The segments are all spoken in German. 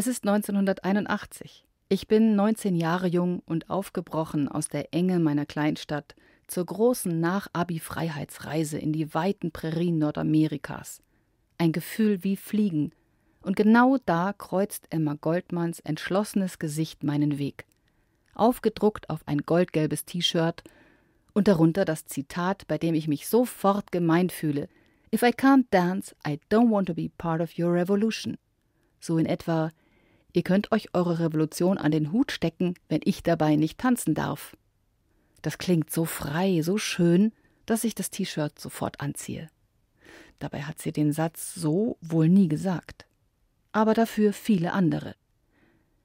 Es ist 1981. Ich bin 19 Jahre jung und aufgebrochen aus der Enge meiner Kleinstadt zur großen Nach-Abi-Freiheitsreise in die weiten Prärien Nordamerikas. Ein Gefühl wie Fliegen. Und genau da kreuzt Emma Goldmanns entschlossenes Gesicht meinen Weg. Aufgedruckt auf ein goldgelbes T-Shirt und darunter das Zitat, bei dem ich mich sofort gemeint fühle: If I can't dance, I don't want to be part of your revolution. So in etwa Ihr könnt euch eure Revolution an den Hut stecken, wenn ich dabei nicht tanzen darf. Das klingt so frei, so schön, dass ich das T-Shirt sofort anziehe. Dabei hat sie den Satz so wohl nie gesagt. Aber dafür viele andere.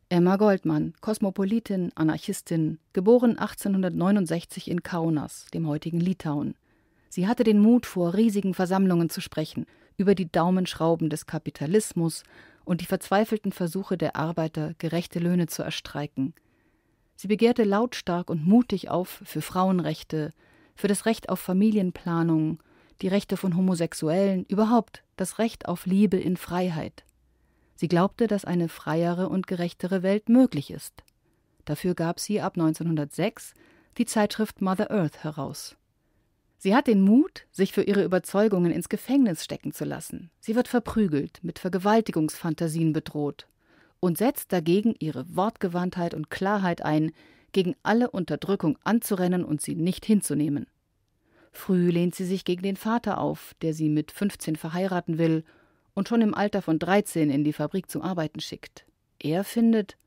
Emma Goldmann, Kosmopolitin, Anarchistin, geboren 1869 in Kaunas, dem heutigen Litauen. Sie hatte den Mut, vor riesigen Versammlungen zu sprechen, über die Daumenschrauben des Kapitalismus, und die verzweifelten Versuche der Arbeiter, gerechte Löhne zu erstreiken. Sie begehrte lautstark und mutig auf für Frauenrechte, für das Recht auf Familienplanung, die Rechte von Homosexuellen, überhaupt das Recht auf Liebe in Freiheit. Sie glaubte, dass eine freiere und gerechtere Welt möglich ist. Dafür gab sie ab 1906 die Zeitschrift Mother Earth heraus. Sie hat den Mut, sich für ihre Überzeugungen ins Gefängnis stecken zu lassen. Sie wird verprügelt, mit Vergewaltigungsfantasien bedroht und setzt dagegen ihre Wortgewandtheit und Klarheit ein, gegen alle Unterdrückung anzurennen und sie nicht hinzunehmen. Früh lehnt sie sich gegen den Vater auf, der sie mit 15 verheiraten will und schon im Alter von 13 in die Fabrik zum Arbeiten schickt. Er findet,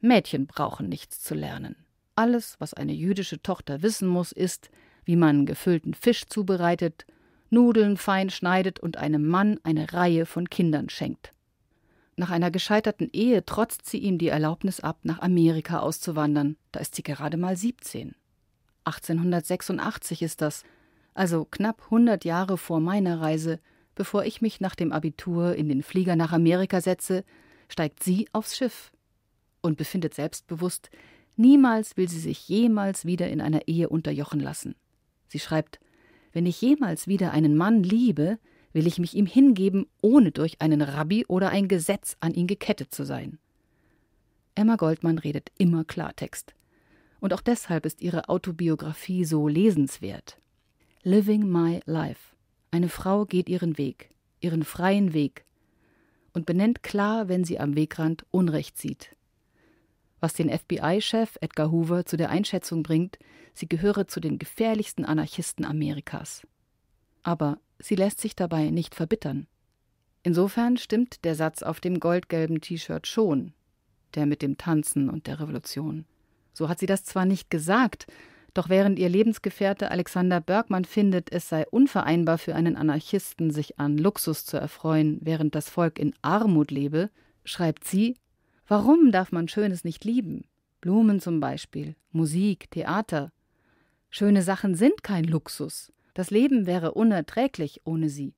Mädchen brauchen nichts zu lernen. Alles, was eine jüdische Tochter wissen muss, ist, wie man gefüllten Fisch zubereitet, Nudeln fein schneidet und einem Mann eine Reihe von Kindern schenkt. Nach einer gescheiterten Ehe trotzt sie ihm die Erlaubnis ab, nach Amerika auszuwandern. Da ist sie gerade mal 17. 1886 ist das, also knapp 100 Jahre vor meiner Reise, bevor ich mich nach dem Abitur in den Flieger nach Amerika setze, steigt sie aufs Schiff und befindet selbstbewusst, niemals will sie sich jemals wieder in einer Ehe unterjochen lassen. Sie schreibt, wenn ich jemals wieder einen Mann liebe, will ich mich ihm hingeben, ohne durch einen Rabbi oder ein Gesetz an ihn gekettet zu sein. Emma Goldmann redet immer Klartext. Und auch deshalb ist ihre Autobiografie so lesenswert. Living My Life. Eine Frau geht ihren Weg, ihren freien Weg, und benennt klar, wenn sie am Wegrand Unrecht sieht was den FBI-Chef Edgar Hoover zu der Einschätzung bringt, sie gehöre zu den gefährlichsten Anarchisten Amerikas. Aber sie lässt sich dabei nicht verbittern. Insofern stimmt der Satz auf dem goldgelben T-Shirt schon, der mit dem Tanzen und der Revolution. So hat sie das zwar nicht gesagt, doch während ihr Lebensgefährte Alexander Bergmann findet, es sei unvereinbar für einen Anarchisten, sich an Luxus zu erfreuen, während das Volk in Armut lebe, schreibt sie, Warum darf man Schönes nicht lieben? Blumen zum Beispiel, Musik, Theater. Schöne Sachen sind kein Luxus. Das Leben wäre unerträglich ohne sie.